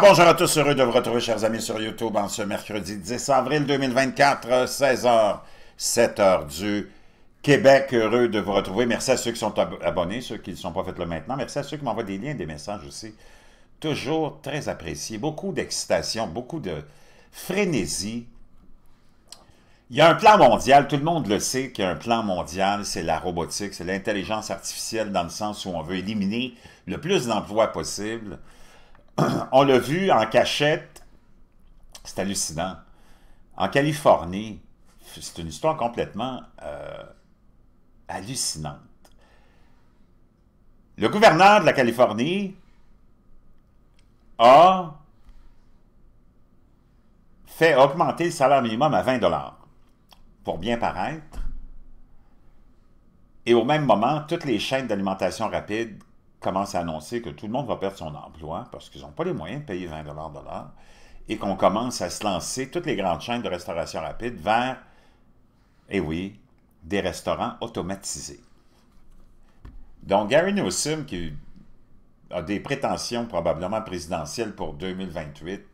bonjour à tous, heureux de vous retrouver, chers amis, sur YouTube en ce mercredi 10 avril 2024, 16h, 7h du Québec. Heureux de vous retrouver. Merci à ceux qui sont abonnés, ceux qui ne sont pas faits le maintenant. Merci à ceux qui m'envoient des liens, des messages aussi. Toujours très apprécié. Beaucoup d'excitation, beaucoup de frénésie. Il y a un plan mondial, tout le monde le sait qu'il y a un plan mondial, c'est la robotique, c'est l'intelligence artificielle dans le sens où on veut éliminer le plus d'emplois possible on l'a vu en cachette. C'est hallucinant. En Californie, c'est une histoire complètement euh, hallucinante. Le gouverneur de la Californie a fait augmenter le salaire minimum à 20 dollars pour bien paraître. Et au même moment, toutes les chaînes d'alimentation rapide commence à annoncer que tout le monde va perdre son emploi parce qu'ils n'ont pas les moyens de payer 20 de l'heure et qu'on commence à se lancer, toutes les grandes chaînes de restauration rapide, vers, eh oui, des restaurants automatisés. Donc, Gary Newsom, qui a des prétentions probablement présidentielles pour 2028,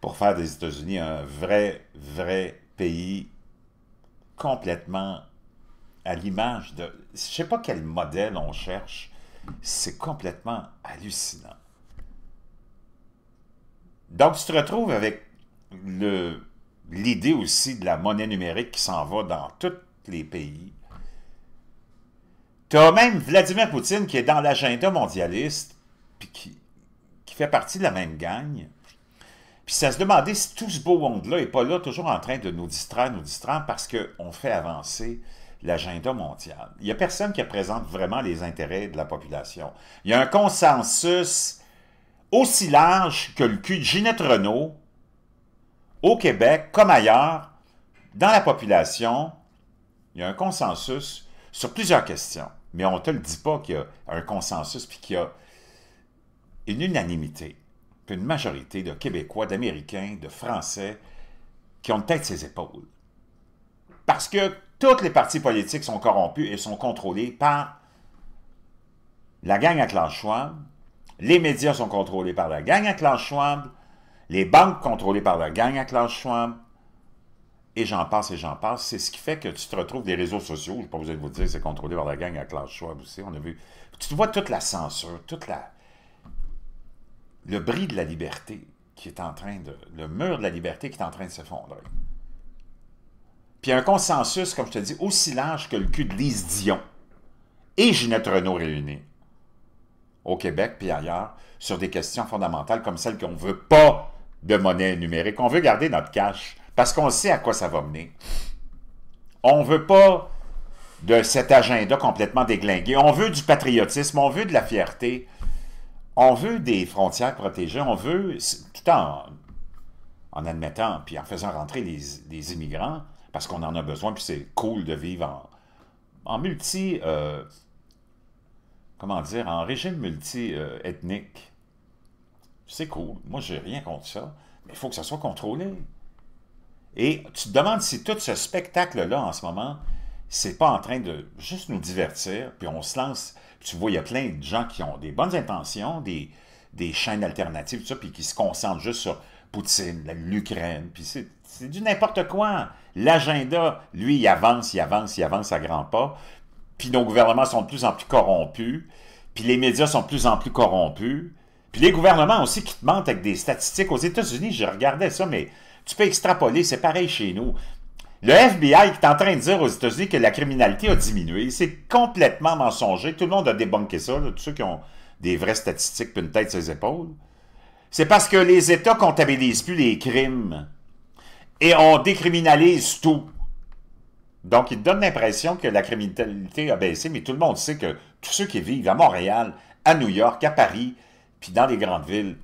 pour faire des États-Unis un vrai, vrai pays complètement à l'image de... Je ne sais pas quel modèle on cherche c'est complètement hallucinant. Donc, tu te retrouves avec l'idée aussi de la monnaie numérique qui s'en va dans tous les pays. Tu as même Vladimir Poutine qui est dans l'agenda mondialiste, puis qui, qui, fait partie de la même gang. Puis ça se demandait si tout ce beau monde-là n'est pas là, toujours en train de nous distraire, nous distraire, parce qu'on fait avancer l'agenda mondial. Il n'y a personne qui représente vraiment les intérêts de la population. Il y a un consensus aussi large que le cul de Ginette Renault au Québec comme ailleurs, dans la population, il y a un consensus sur plusieurs questions. Mais on ne te le dit pas qu'il y a un consensus puis qu'il y a une unanimité, qu'une une majorité de Québécois, d'Américains, de Français qui ont tête ses épaules. Parce que toutes les partis politiques sont corrompus et sont contrôlés par la gang à Klaus Schwab. Les médias sont contrôlés par la gang à Klaus Schwab. Les banques contrôlées par la gang à Klaus Schwab. Et j'en passe et j'en passe. C'est ce qui fait que tu te retrouves des réseaux sociaux. Je n'ai pas vous dire, que c'est contrôlé par la gang à Klaus Schwab aussi. On a Tu vois toute la censure, toute Le bris de la liberté qui est en train de. Le mur de la liberté qui est en train de s'effondrer. Puis un consensus, comme je te dis, aussi large que le cul de Lise Dion et Ginette Renault réunis au Québec puis ailleurs sur des questions fondamentales comme celle qu'on ne veut pas de monnaie numérique. On veut garder notre cash parce qu'on sait à quoi ça va mener. On ne veut pas de cet agenda complètement déglingué. On veut du patriotisme, on veut de la fierté, on veut des frontières protégées, on veut, tout en, admettant, puis en faisant rentrer des les immigrants, parce qu'on en a besoin, puis c'est cool de vivre en, multi... Euh, comment dire, en régime multi-ethnique. c'est cool. Moi, j'ai rien contre ça. Mais il faut que ça soit contrôlé. Et tu te demandes si tout ce spectacle-là, en ce moment, c'est pas en train de juste nous divertir, puis on se lance. Tu vois, il y a plein de gens qui ont des bonnes intentions, des, chaînes alternatives, tout ça, puis qui se concentrent juste sur Poutine, l'Ukraine, puis c'est du n'importe quoi. L'agenda, lui, il avance, il avance, il avance à grands pas. Puis nos gouvernements sont de plus en plus corrompus, puis les médias sont de plus en plus corrompus, puis les gouvernements aussi qui te mentent avec des statistiques. Aux États-Unis, je regardais ça, mais tu peux extrapoler, c'est pareil chez nous. Le FBI qui est en train de dire aux États-Unis que la criminalité a diminué, c'est complètement mensonger. Tout le monde a débunké ça, tous ceux qui ont des vraies statistiques puis une tête sur les épaules. C'est parce que les États comptabilisent plus les crimes et on décriminalise tout. Donc, il donne l'impression que la criminalité a baissé, mais tout le monde sait que tous ceux qui vivent à Montréal, à New York, à Paris, puis dans les grandes villes,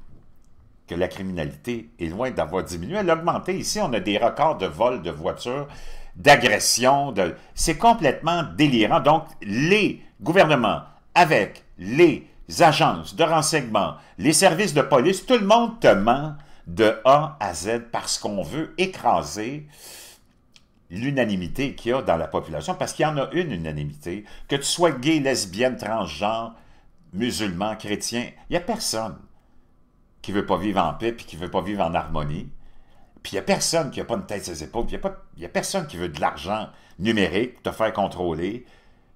que la criminalité est loin d'avoir diminué. Elle a augmenté. Ici, on a des records de vols de voitures, d'agressions. C'est complètement délirant. Donc, les gouvernements, avec les agences de renseignement, les services de police, tout le monde te ment de A à Z parce qu'on veut écraser l'unanimité qu'il y a dans la population, parce qu'il y en a une unanimité, que tu sois gay, lesbienne, transgenre, musulman, chrétien, il n'y a personne qui ne veut pas vivre en paix, et qui ne veut pas vivre en harmonie, puis il n'y a personne qui n'a pas une tête sur ses épaules, il n'y a, a, personne qui veut de l'argent numérique, te faire contrôler,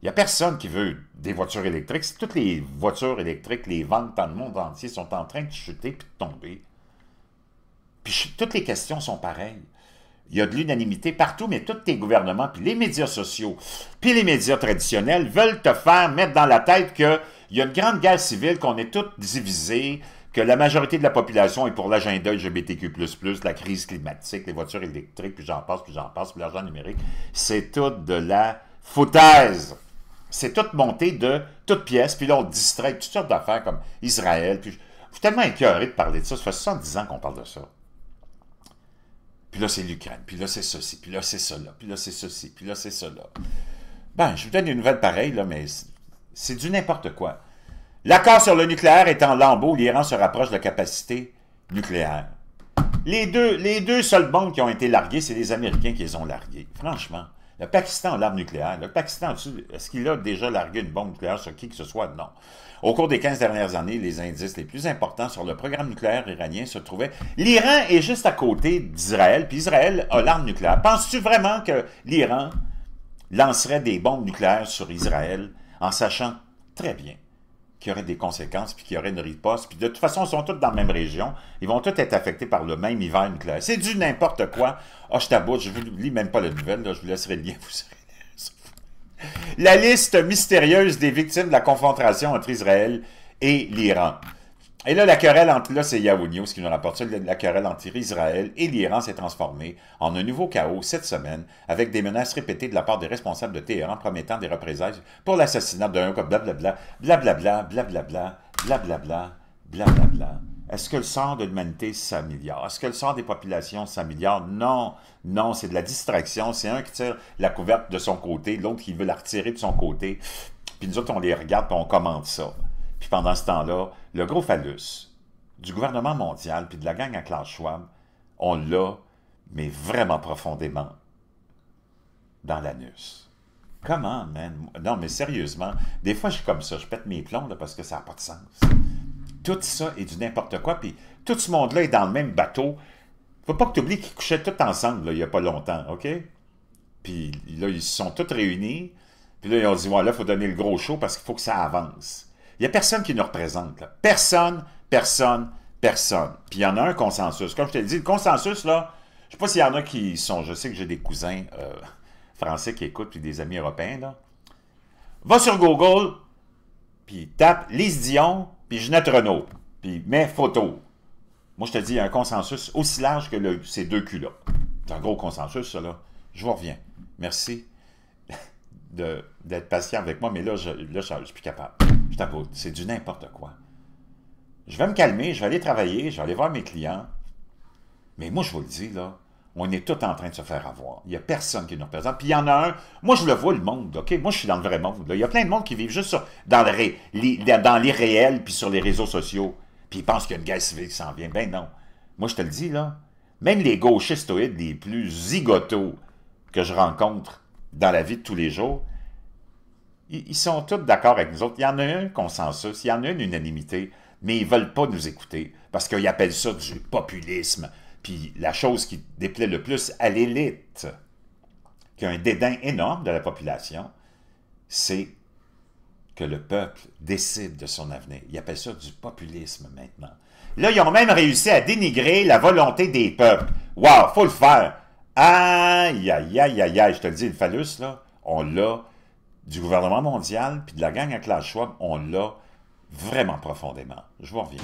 il n'y a personne qui veut des voitures électriques. toutes les voitures électriques, les ventes dans le monde entier sont en train de chuter puis de tomber. Puis toutes les questions sont pareilles. Il y a de l'unanimité partout, mais tous tes gouvernements, puis les médias sociaux, puis les médias traditionnels veulent te faire mettre dans la tête qu'il y a une grande guerre civile, qu'on est tous divisés, que la majorité de la population est pour l'agenda LGBTQ++, la crise climatique, les voitures électriques, puis j'en passe, puis j'en passe, puis l'argent numérique. C'est tout de la foutaise c'est toute montée de toutes pièces, puis là, on distrait toutes sortes d'affaires comme Israël. Puis je, tellement écœuré de parler de ça. Ça fait 70 ans qu'on parle de ça. Puis là, c'est l'Ukraine. Puis là, c'est ceci. Puis là, c'est cela. Puis là, c'est ceci. Puis là, c'est cela. Ben, je vous donne une nouvelle pareille, mais c'est du n'importe quoi. L'accord sur le nucléaire est en lambeau. L'Iran se rapproche de la capacité nucléaire. Les deux, les deux bombes qui ont été larguées, c'est les Américains qui les ont larguées. Franchement. Le Pakistan a l'arme nucléaire. Le Pakistan, est-ce qu'il a déjà largué une bombe nucléaire sur qui que ce soit? Non. Au cours des 15 dernières années, les indices les plus importants sur le programme nucléaire iranien se trouvaient. L'Iran est juste à côté d'Israël, puis Israël a l'arme nucléaire. Penses-tu vraiment que l'Iran lancerait des bombes nucléaires sur Israël en sachant très bien qui aurait des conséquences, puis y aurait une riposte. Puis de toute façon, ils sont tous dans la même région. Ils vont tous être affectés par le même hiver C'est du n'importe quoi. oh, je taboute, je vous lis même pas la nouvelle, je vous laisserai le lien, vous serez... La liste mystérieuse des victimes de la confrontation entre Israël et l'Iran. Et là, la querelle entre, là, c'est Yahoo News qui nous rapporte ça, la querelle entre Israël et l'Iran s'est transformée en un nouveau chaos cette semaine, avec des menaces répétées de la part des responsables de Téhéran promettant des représailles pour l'assassinat d'un cop, blablabla, blablabla, blablabla, blablabla, blablabla. Est-ce que le sort de l'humanité s'améliore? Est-ce que le sort des populations s'améliore? Non, non, c'est de la distraction. C'est un qui tire la couverte de son côté, l'autre qui veut la retirer de son côté. Puis nous autres, on les regarde et on commente ça. Puis pendant ce temps-là, le gros phallus du gouvernement mondial puis de la gang à Klaus Schwab, on l'a, mais vraiment profondément, dans l'anus. Comment, man? Non, mais sérieusement, des fois, je suis comme ça, je pète mes plombs parce que ça n'a pas de sens. Tout ça est du n'importe quoi, puis tout ce monde-là est dans le même bateau. Faut pas que tu oublies qu'ils couchaient tous ensemble, il n'y a pas longtemps, OK? Puis là, ils se sont tous réunis, puis là, ils ont dit, voilà, il faut donner le gros show parce qu'il faut que ça avance. Il n'y a personne qui nous représente. Personne, personne, personne. Puis il y en a un consensus. Comme je te l'ai dit, le consensus, là, je sais pas s'il y en a qui sont, je sais que j'ai des cousins euh, français qui écoutent, puis des amis européens, Va sur Google, puis tape Lise Dion, puis Jeannette Renault, puis mets photo. Moi, je te dis, il y a un consensus aussi large que ces deux culs-là. C'est un gros consensus, ça, Je vous reviens. Merci d'être patient avec moi, mais là, je ne là, je, suis plus capable. Je t'avoue, c'est du n'importe quoi. Je vais me calmer, je vais aller travailler, je vais aller voir mes clients. Mais moi, je vous le dis, là, on est tout en train de se faire avoir. Il n'y a personne qui nous représente. Puis il y en a un, moi je le vois le monde, OK? Moi je suis dans le vrai monde. Il y a plein de monde qui vivent juste dans, l'irréel puis sur les réseaux sociaux. Puis ils pensent qu'il y a une guerre civile qui s'en vient. Ben non. Moi je te le dis, là, même les gauchistoïdes les plus zigotos que je rencontre, dans la vie de tous les jours, ils, sont tous d'accord avec nous autres. Il y en a un consensus, il y en a une unanimité, mais ils ne veulent pas nous écouter parce qu'ils appellent ça du populisme. Puis la chose qui déplaît le plus à l'élite, qui a un dédain énorme de la population, c'est que le peuple décide de son avenir. Ils appellent ça du populisme maintenant. Là, ils ont même réussi à dénigrer la volonté des peuples. Wow, faut le faire. Aïe, aïe, aïe, aïe, aïe, je te le dis, le phallus, là, on l'a du gouvernement mondial, puis de la gang à Klaus Schwab, on l'a vraiment profondément. Je vous reviens.